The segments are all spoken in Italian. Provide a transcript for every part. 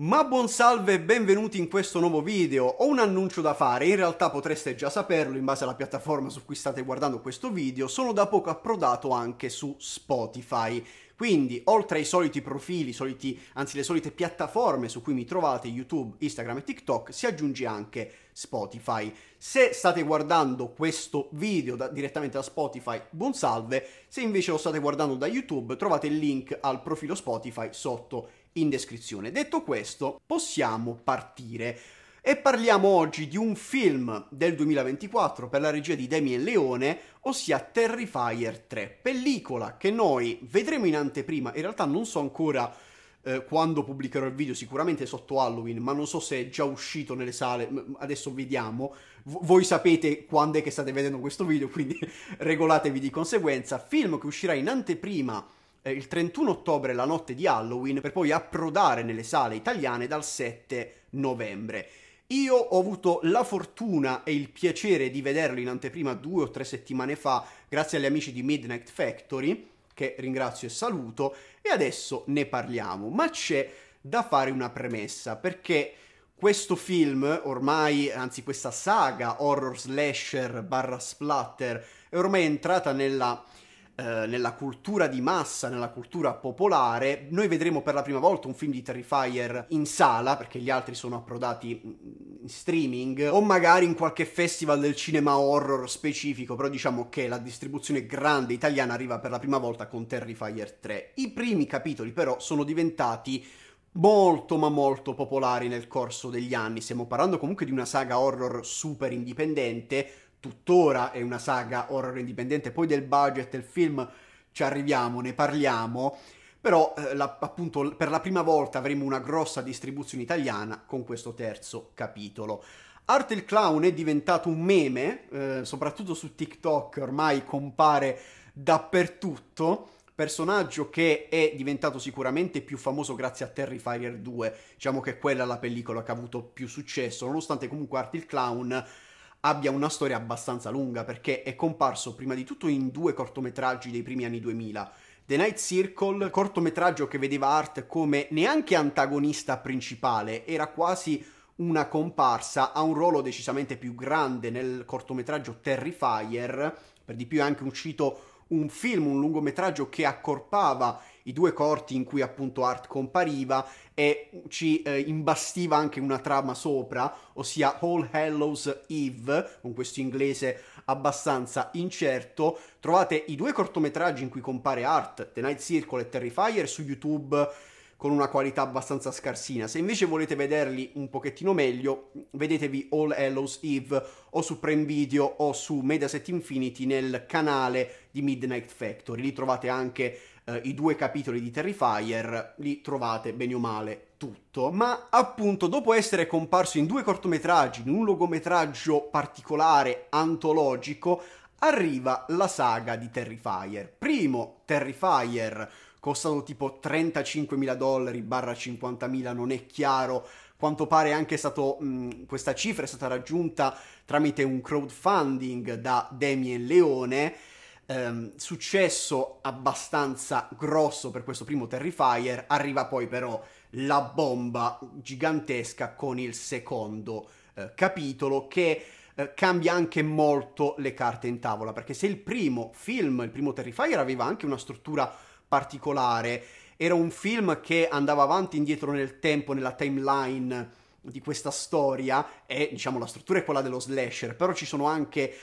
Ma buon salve e benvenuti in questo nuovo video. Ho un annuncio da fare, in realtà potreste già saperlo in base alla piattaforma su cui state guardando questo video, sono da poco approdato anche su Spotify. Quindi, oltre ai soliti profili, soliti, anzi le solite piattaforme su cui mi trovate, YouTube, Instagram e TikTok, si aggiunge anche Spotify. Se state guardando questo video da, direttamente da Spotify, buon salve. Se invece lo state guardando da YouTube, trovate il link al profilo Spotify sotto in descrizione. Detto questo, possiamo partire. E parliamo oggi di un film del 2024 per la regia di Damien Leone, ossia Terrifier 3, pellicola che noi vedremo in anteprima, in realtà non so ancora eh, quando pubblicherò il video, sicuramente sotto Halloween, ma non so se è già uscito nelle sale, adesso vediamo, v- voi sapete quando è che state vedendo questo video, quindi regolatevi di conseguenza, film che uscirà in anteprima eh, il 31 ottobre la notte di Halloween per poi approdare nelle sale italiane dal 7 novembre. Io ho avuto la fortuna e il piacere di vederlo in anteprima due o tre settimane fa, grazie agli amici di Midnight Factory, che ringrazio e saluto, e adesso ne parliamo. Ma c'è da fare una premessa, perché questo film, ormai, anzi questa saga horror slasher barra splatter, è ormai entrata nella eh, nella cultura di massa, nella cultura popolare. Noi vedremo per la prima volta un film di Terrifier in sala, perché gli altri sono approdati in streaming, o magari in qualche festival del cinema horror specifico, però diciamo che la distribuzione grande italiana arriva per la prima volta con Terrifier 3. I primi capitoli però sono diventati molto ma molto popolari nel corso degli anni. Stiamo parlando comunque di una saga horror super indipendente tuttora è una saga horror indipendente, poi del budget del film ci arriviamo, ne parliamo, però eh, la, appunto per la prima volta avremo una grossa distribuzione italiana con questo terzo capitolo. Art il clown è diventato un meme, eh, soprattutto su TikTok ormai compare dappertutto, personaggio che è diventato sicuramente più famoso grazie a Terrifier 2, diciamo che quella è la pellicola che ha avuto più successo, nonostante comunque Art il clown abbia una storia abbastanza lunga perché è comparso prima di tutto in due cortometraggi dei primi anni 2000. The Night Circle, cortometraggio che vedeva Art come neanche antagonista principale, era quasi una comparsa, ha un ruolo decisamente più grande nel cortometraggio Terrifier, per di più è anche uscito un film, un lungometraggio che accorpava i due corti in cui appunto Art compariva e ci eh, imbastiva anche una trama sopra, ossia All Hallows Eve, con questo inglese abbastanza incerto. Trovate i due cortometraggi in cui compare Art, The Night Circle e Terrifier su YouTube con una qualità abbastanza scarsina. Se invece volete vederli un pochettino meglio, vedetevi All Hallows Eve o su Prime Video o su Mediaset Infinity nel canale di Midnight Factory. Lì trovate anche eh, i due capitoli di Terrifier, lì trovate bene o male tutto, ma appunto dopo essere comparso in due cortometraggi, in un logometraggio particolare antologico, arriva la saga di Terrifier. Primo Terrifier, costato tipo 35.000 dollari barra 50.000, non è chiaro, quanto pare anche stato, mh, questa cifra è stata raggiunta tramite un crowdfunding da Damien Leone, ehm, successo abbastanza grosso per questo primo Terrifier, arriva poi però la bomba gigantesca con il secondo eh, capitolo che eh, cambia anche molto le carte in tavola, perché se il primo film, il primo Terrifier, aveva anche una struttura particolare, era un film che andava avanti e indietro nel tempo, nella timeline di questa storia, e diciamo la struttura è quella dello slasher, però ci sono anche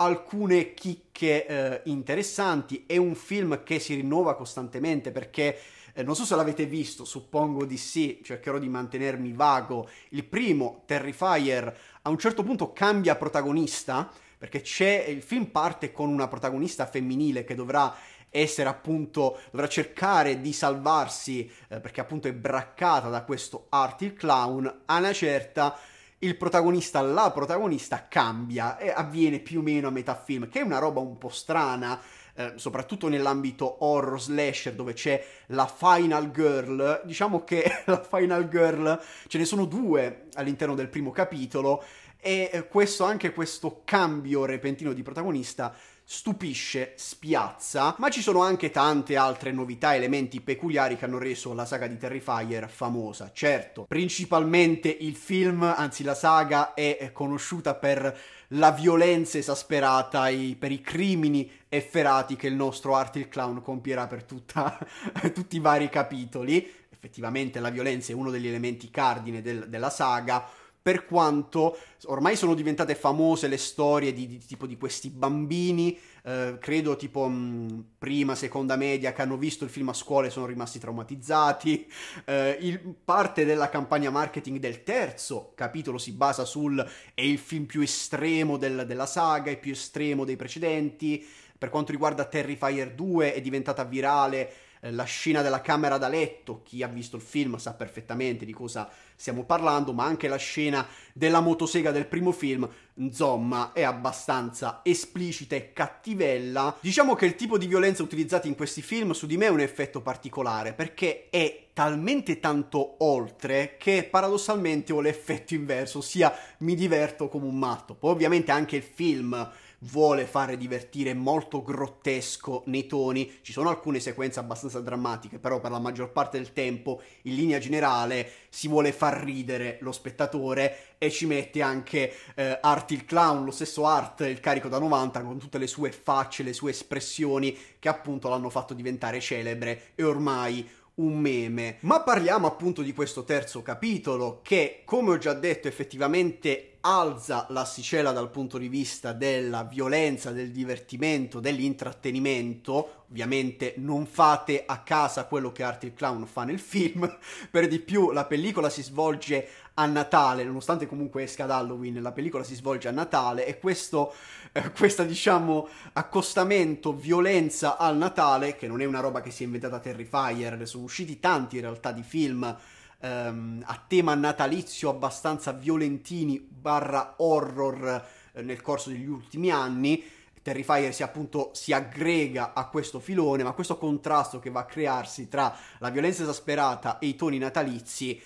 alcune chicche eh, interessanti, è un film che si rinnova costantemente perché eh, non so se l'avete visto, suppongo di sì, cercherò di mantenermi vago. Il primo, Terrifier, a un certo punto cambia protagonista perché c'è eh, il film parte con una protagonista femminile che dovrà essere appunto dovrà cercare di salvarsi eh, perché appunto è braccata da questo Artil Clown a una certa il protagonista, la protagonista cambia e avviene più o meno a metà film, che è una roba un po' strana, eh, soprattutto nell'ambito horror slasher dove c'è la final girl, diciamo che la final girl ce ne sono due all'interno del primo capitolo e eh, questo, anche questo cambio repentino di protagonista stupisce, spiazza, ma ci sono anche tante altre novità, elementi peculiari che hanno reso la saga di Terrifier famosa. Certo, principalmente il film, anzi la saga, è conosciuta per la violenza esasperata, i, per i crimini efferati che il nostro Art il Clown compierà per tutta, tutti i vari capitoli. Effettivamente la violenza è uno degli elementi cardine del, della saga, per quanto ormai sono diventate famose le storie di, di, tipo di questi bambini, eh, credo tipo mh, mm, prima, seconda media, che hanno visto il film a scuola e sono rimasti traumatizzati, eh, il, parte della campagna marketing del terzo capitolo si basa sul è il film più estremo del, della saga, è più estremo dei precedenti, per quanto riguarda Terrifier 2 è diventata virale eh, la scena della camera da letto, chi ha visto il film sa perfettamente di cosa stiamo parlando, ma anche la scena della motosega del primo film, insomma, è abbastanza esplicita e cattivella. Diciamo che il tipo di violenza utilizzata in questi film su di me è un effetto particolare, perché è talmente tanto oltre che paradossalmente ho l'effetto inverso, ossia mi diverto come un matto. Poi ovviamente anche il film vuole fare divertire molto grottesco nei toni, ci sono alcune sequenze abbastanza drammatiche, però per la maggior parte del tempo in linea generale si vuole far ridere lo spettatore e ci mette anche eh, Art il clown, lo stesso Art, il carico da 90 con tutte le sue facce, le sue espressioni che appunto l'hanno fatto diventare celebre e ormai un meme. Ma parliamo appunto di questo terzo capitolo che, come ho già detto, effettivamente alza l'asticella dal punto di vista della violenza, del divertimento, dell'intrattenimento. Ovviamente non fate a casa quello che Art il Clown fa nel film. per di più la pellicola si svolge a Natale, nonostante comunque esca ad Halloween, la pellicola si svolge a Natale e questo, eh, questa, diciamo, accostamento, violenza al Natale, che non è una roba che si è inventata Terrifier, ne sono usciti tanti in realtà di film ehm, a tema natalizio abbastanza violentini barra horror eh, nel corso degli ultimi anni. Terrifier si appunto si aggrega a questo filone, ma questo contrasto che va a crearsi tra la violenza esasperata e i toni natalizi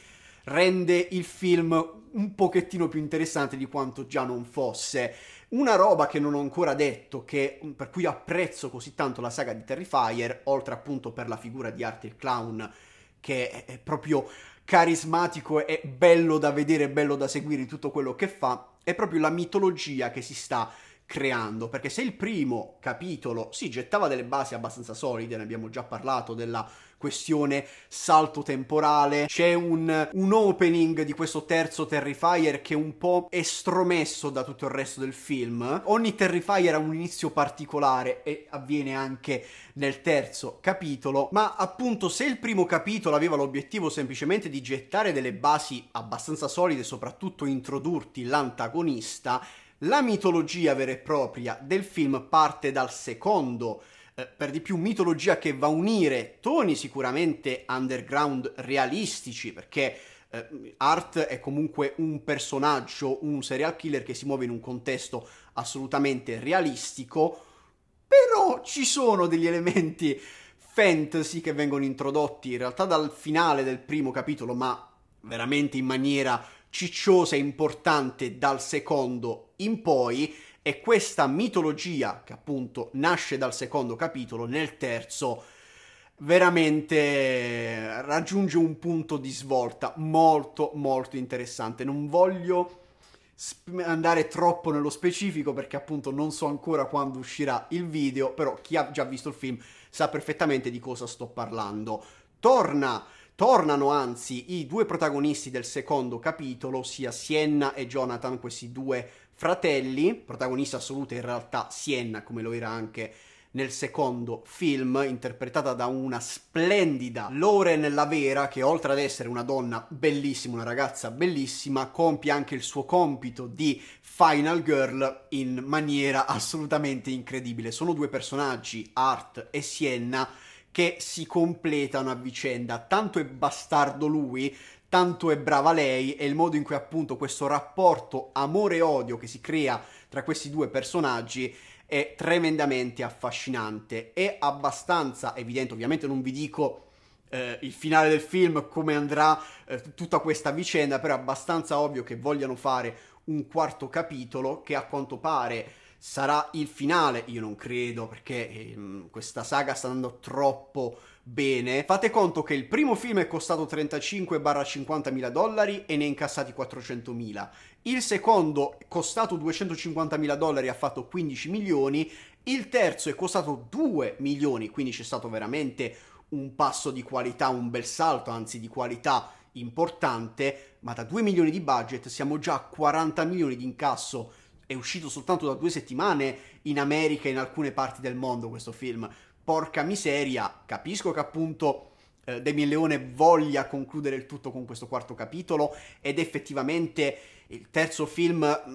rende il film un pochettino più interessante di quanto già non fosse. Una roba che non ho ancora detto, che, mm, per cui apprezzo così tanto la saga di Terrifier, oltre appunto per la figura di Arthur Clown, che è proprio carismatico e bello da vedere, bello da seguire in tutto quello che fa, è proprio la mitologia che si sta creando, perché se il primo capitolo si gettava delle basi abbastanza solide, ne abbiamo già parlato della questione salto temporale, c'è un, un opening di questo terzo Terrifier che è un po' estromesso da tutto il resto del film, ogni Terrifier ha un inizio particolare e avviene anche nel terzo capitolo, ma appunto se il primo capitolo aveva l'obiettivo semplicemente di gettare delle basi abbastanza solide, soprattutto introdurti l'antagonista, la mitologia vera e propria del film parte dal secondo, eh, per di più mitologia che va a unire toni sicuramente underground realistici, perché eh, Art è comunque un personaggio, un serial killer che si muove in un contesto assolutamente realistico, però ci sono degli elementi fantasy che vengono introdotti in realtà dal finale del primo capitolo, ma veramente in maniera cicciosa e importante dal secondo in poi e questa mitologia che appunto nasce dal secondo capitolo nel terzo veramente raggiunge un punto di svolta molto molto interessante. Non voglio andare troppo nello specifico perché appunto non so ancora quando uscirà il video, però chi ha già visto il film sa perfettamente di cosa sto parlando torna tornano anzi i due protagonisti del secondo capitolo, sia Sienna e Jonathan, questi due fratelli, protagonista assoluta in realtà Sienna come lo era anche nel secondo film, interpretata da una splendida Loren Lavera che oltre ad essere una donna bellissima, una ragazza bellissima, compie anche il suo compito di Final Girl in maniera assolutamente incredibile. Sono due personaggi, Art e Sienna, che si completano a vicenda. Tanto è bastardo lui, tanto è brava lei e il modo in cui appunto questo rapporto amore-odio che si crea tra questi due personaggi è tremendamente affascinante. È abbastanza evidente, ovviamente non vi dico eh, il finale del film, come andrà eh, tutta questa vicenda, però è abbastanza ovvio che vogliano fare un quarto capitolo che a quanto pare sarà il finale, io non credo perché ehm, questa saga sta andando troppo bene. Fate conto che il primo film è costato 35-50 mila dollari e ne è incassati 400 mila. Il secondo, costato 250 mila dollari, ha fatto 15 milioni. Il terzo è costato 2 milioni, quindi c'è stato veramente un passo di qualità, un bel salto, anzi di qualità importante, ma da 2 milioni di budget siamo già a 40 milioni di incasso è uscito soltanto da due settimane in America e in alcune parti del mondo questo film. Porca miseria, capisco che appunto eh, Damien Leone voglia concludere il tutto con questo quarto capitolo ed effettivamente il terzo film mm,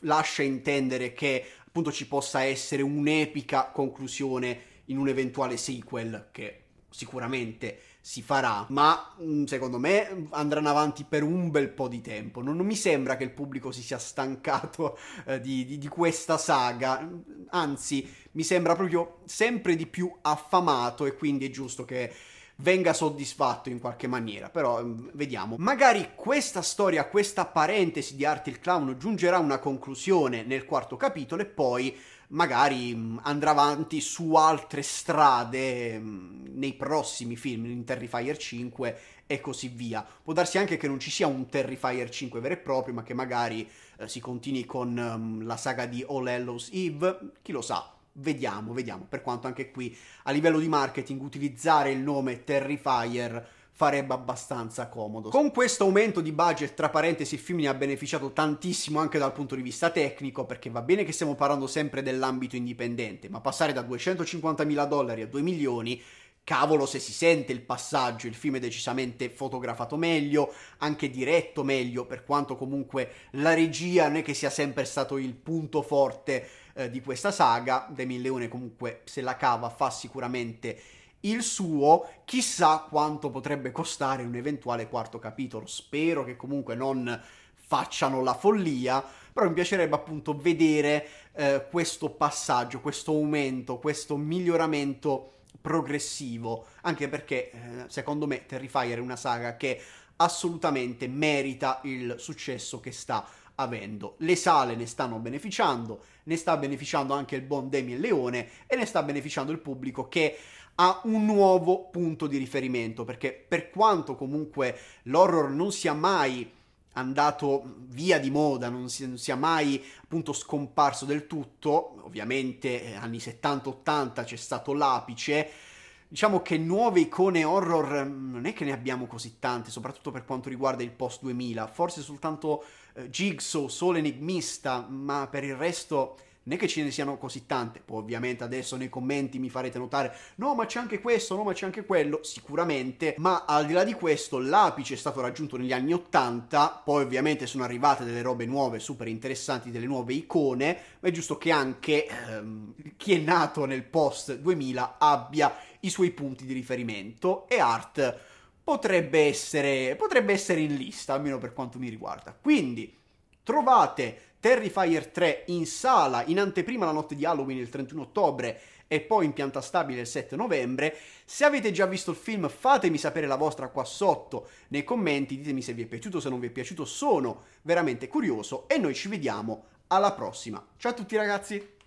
lascia intendere che appunto ci possa essere un'epica conclusione in un eventuale sequel che sicuramente si farà, ma mm, secondo me andranno avanti per un bel po' di tempo. Non, non mi sembra che il pubblico si sia stancato eh, di, di, di questa saga, anzi mi sembra proprio sempre di più affamato e quindi è giusto che venga soddisfatto in qualche maniera, però mm, vediamo. Magari questa storia, questa parentesi di Art il Clown giungerà a una conclusione nel quarto capitolo e poi magari mm, andrà avanti su altre strade mm, nei prossimi film, in Terrifier 5 e così via. Può darsi anche che non ci sia un Terrifier 5 vero e proprio, ma che magari eh, si continui con um, la saga di All Hallows Eve, chi lo sa, vediamo, vediamo. Per quanto anche qui a livello di marketing utilizzare il nome Terrifier farebbe abbastanza comodo. Con questo aumento di budget, tra parentesi, il film ne ha beneficiato tantissimo anche dal punto di vista tecnico, perché va bene che stiamo parlando sempre dell'ambito indipendente, ma passare da 250 mila dollari a 2 milioni cavolo se si sente il passaggio, il film è decisamente fotografato meglio, anche diretto meglio, per quanto comunque la regia non è che sia sempre stato il punto forte eh, di questa saga. Damien Leone comunque se la cava fa sicuramente il suo, chissà quanto potrebbe costare un eventuale quarto capitolo. Spero che comunque non facciano la follia, però mi piacerebbe appunto vedere eh, questo passaggio, questo aumento, questo miglioramento progressivo, anche perché eh, secondo me Terrifier è una saga che assolutamente merita il successo che sta avendo. Le sale ne stanno beneficiando, ne sta beneficiando anche il buon Damien Leone e ne sta beneficiando il pubblico che ha un nuovo punto di riferimento, perché per quanto comunque l'horror non sia mai andato via di moda, non, si, non sia mai appunto scomparso del tutto, ovviamente eh, anni 70-80 c'è stato l'apice, Diciamo che nuove icone horror mm, non è che ne abbiamo così tante, soprattutto per quanto riguarda il post 2000, forse soltanto eh, Jigsaw, Sole Enigmista, ma per il resto non è che ce ne siano così tante. Poi ovviamente adesso nei commenti mi farete notare no ma c'è anche questo, no ma c'è anche quello, sicuramente, ma al di là di questo l'apice è stato raggiunto negli anni 80, poi ovviamente sono arrivate delle robe nuove, super interessanti, delle nuove icone, ma è giusto che anche ehm, chi è nato nel post 2000 abbia i suoi punti di riferimento e Art potrebbe essere, potrebbe essere in lista, almeno per quanto mi riguarda. Quindi trovate Terrifier 3 in sala in anteprima la notte di Halloween il 31 ottobre e poi in pianta stabile il 7 novembre. Se avete già visto il film fatemi sapere la vostra qua sotto nei commenti, ditemi se vi è piaciuto, se non vi è piaciuto, sono veramente curioso e noi ci vediamo alla prossima. Ciao a tutti ragazzi!